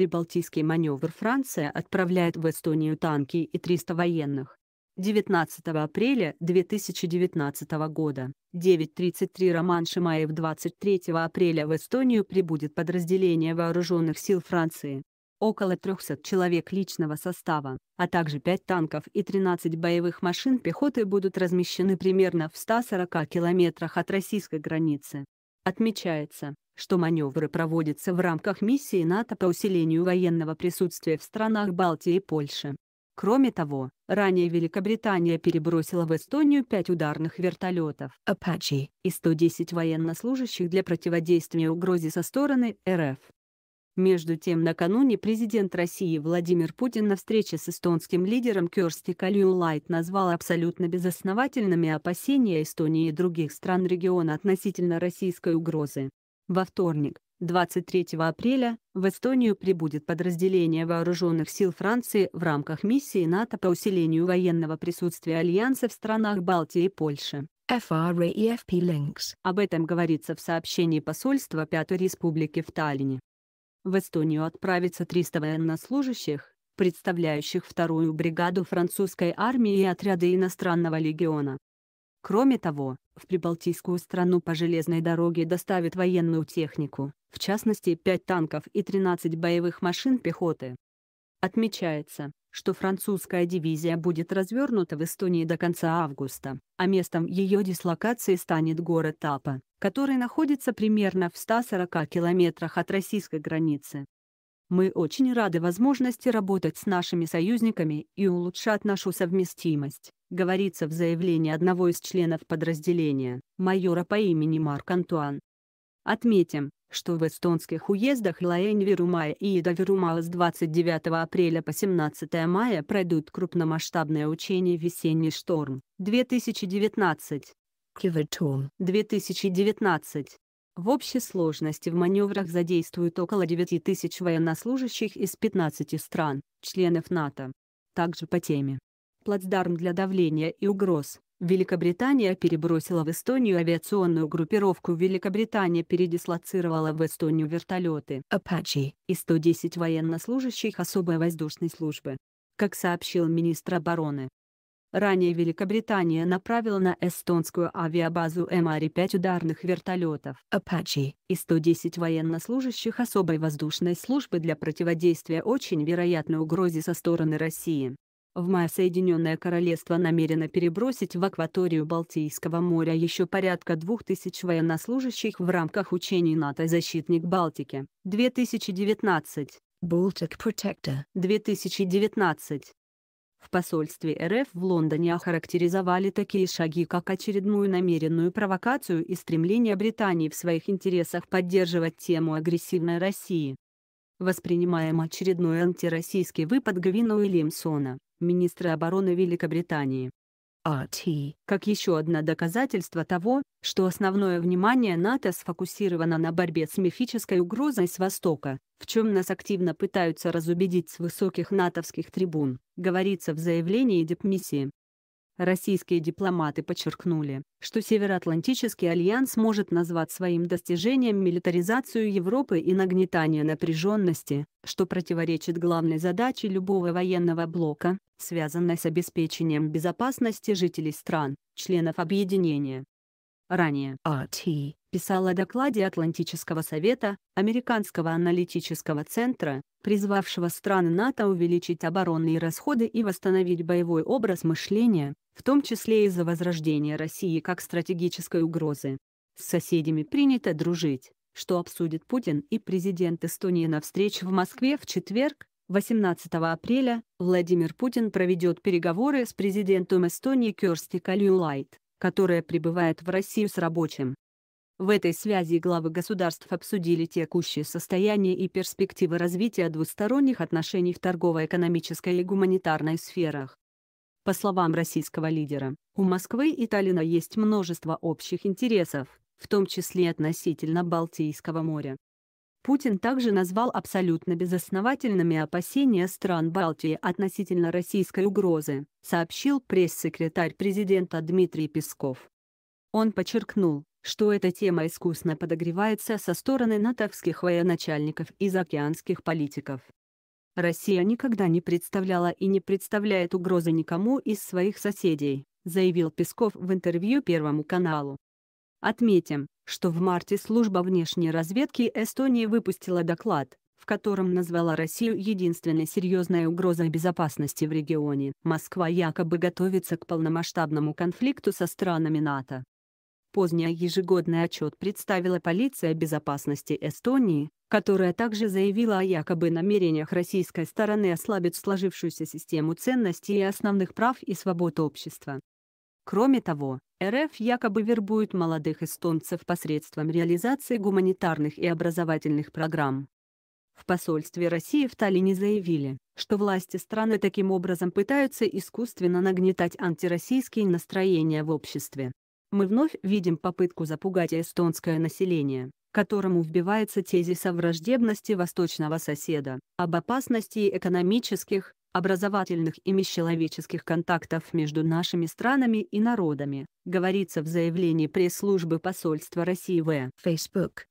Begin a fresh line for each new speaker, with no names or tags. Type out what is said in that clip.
прибалтийский маневр Франция отправляет в Эстонию танки и 300 военных. 19 апреля 2019 года, 9.33 Роман Шимаев 23 апреля в Эстонию прибудет подразделение вооруженных сил Франции. Около 300 человек личного состава, а также 5 танков и 13 боевых машин пехоты будут размещены примерно в 140 километрах от российской границы. Отмечается, что маневры проводятся в рамках миссии НАТО по усилению военного присутствия в странах Балтии и Польши. Кроме того, ранее Великобритания перебросила в Эстонию пять ударных вертолетов Apache и 110 военнослужащих для противодействия угрозе со стороны РФ. Между тем, накануне президент России Владимир Путин на встрече с эстонским лидером Кёрсти Калюнлайт назвал абсолютно безосновательными опасения Эстонии и других стран региона относительно российской угрозы. Во вторник, 23 апреля, в Эстонию прибудет подразделение вооруженных сил Франции в рамках миссии НАТО по усилению военного присутствия Альянса в странах Балтии и Польши. FRAEFP Links. Об этом говорится в сообщении посольства Пятой Республики в Таллине. В Эстонию отправится 300 военнослужащих, представляющих вторую бригаду французской армии и отряды иностранного легиона. Кроме того, в Прибалтийскую страну по железной дороге доставят военную технику, в частности 5 танков и 13 боевых машин пехоты. Отмечается, что французская дивизия будет развернута в Эстонии до конца августа, а местом ее дислокации станет город Тапа который находится примерно в 140 километрах от российской границы. Мы очень рады возможности работать с нашими союзниками и улучшать нашу совместимость, говорится в заявлении одного из членов подразделения, майора по имени Марк Антуан. Отметим, что в эстонских уездах лаэнь и ида с 29 апреля по 17 мая пройдут крупномасштабное учение «Весенний шторм-2019», Кивертум 2019. В общей сложности в маневрах задействуют около 9 тысяч военнослужащих из 15 стран, членов НАТО. Также по теме. Плацдарм для давления и угроз. Великобритания перебросила в Эстонию авиационную группировку Великобритания передислоцировала в Эстонию вертолеты Apache и 110 военнослужащих особой воздушной службы. Как сообщил министр обороны, Ранее Великобритания направила на эстонскую авиабазу Эмари 5 ударных вертолетов Apache и 110 военнослужащих особой воздушной службы для противодействия очень вероятной угрозе со стороны России. В мае Соединенное Королевство намерено перебросить в акваторию Балтийского моря еще порядка 2000 военнослужащих в рамках учений НАТО «Защитник Балтики» 2019. Baltic Protector 2019. В посольстве РФ в Лондоне охарактеризовали такие шаги как очередную намеренную провокацию и стремление Британии в своих интересах поддерживать тему агрессивной России. Воспринимаем очередной антироссийский выпад Гвина Уильямсона, министра обороны Великобритании, АТ, как еще одно доказательство того, что основное внимание НАТО сфокусировано на борьбе с мифической угрозой с Востока, в чем нас активно пытаются разубедить с высоких натовских трибун, говорится в заявлении депмиссии. Российские дипломаты подчеркнули, что Североатлантический альянс может назвать своим достижением милитаризацию Европы и нагнетание напряженности, что противоречит главной задаче любого военного блока, связанной с обеспечением безопасности жителей стран, членов объединения. Ранее RT а писал о докладе Атлантического совета, Американского аналитического центра, призвавшего страны НАТО увеличить оборонные расходы и восстановить боевой образ мышления, в том числе из-за возрождения России как стратегической угрозы. С соседями принято дружить, что обсудит Путин и президент Эстонии на встрече в Москве в четверг, 18 апреля, Владимир Путин проведет переговоры с президентом Эстонии Керсти Калюлайт которая прибывает в Россию с рабочим. В этой связи главы государств обсудили текущее состояние и перспективы развития двусторонних отношений в торгово-экономической и гуманитарной сферах. По словам российского лидера, у Москвы и Таллина есть множество общих интересов, в том числе относительно Балтийского моря. Путин также назвал абсолютно безосновательными опасения стран Балтии относительно российской угрозы, сообщил пресс-секретарь президента Дмитрий Песков. Он подчеркнул, что эта тема искусно подогревается со стороны натовских военачальников и заокеанских политиков. «Россия никогда не представляла и не представляет угрозы никому из своих соседей», заявил Песков в интервью Первому каналу. Отметим, что в марте служба внешней разведки Эстонии выпустила доклад, в котором назвала Россию единственной серьезной угрозой безопасности в регионе. Москва якобы готовится к полномасштабному конфликту со странами НАТО. Позднее ежегодный отчет представила полиция безопасности Эстонии, которая также заявила о якобы намерениях российской стороны ослабить сложившуюся систему ценностей и основных прав и свобод общества. Кроме того, РФ якобы вербует молодых эстонцев посредством реализации гуманитарных и образовательных программ. В посольстве России в Таллине заявили, что власти страны таким образом пытаются искусственно нагнетать антироссийские настроения в обществе. Мы вновь видим попытку запугать эстонское население, которому вбивается тезис о враждебности восточного соседа, об опасности экономических, образовательных и межчеловеческих контактов между нашими странами и народами, говорится в заявлении пресс-службы посольства России в Facebook.